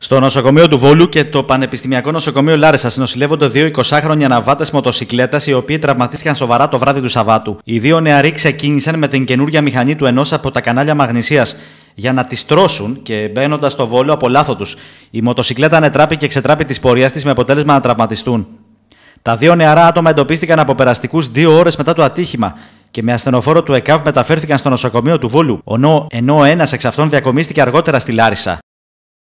Στο νοσοκομείο του Βόλου και το Πανεπιστημιακό Νοσοκομείο Λάρισας συνοσηλεύονται δύο 20χρονοι αναβάτε μοτοσυκλέτα οι οποίοι τραυματίστηκαν σοβαρά το βράδυ του Σαββάτου. Οι δύο νεαροί ξεκίνησαν με την καινούργια μηχανή του ενός από τα κανάλια Μαγνησίας για να τη τρώσουν και μπαίνοντας στο βόλο από λάθος του. Η μοτοσυκλέτα ανετράπη και εξετράπη της πορείας της με αποτέλεσμα να τραυματιστούν. Τα δύο νεαρά άτομα εντοπίστηκαν από περαστικούς δύο ώρες μετά το ατύχημα και με ασθενοφόρο του ΕΚΑΒ μεταφέρθηκαν στο νοσοκομείο του Βόλου, ενώ, ενώ ένας εξ διακομίστηκε αργότερα στη Λάρισα.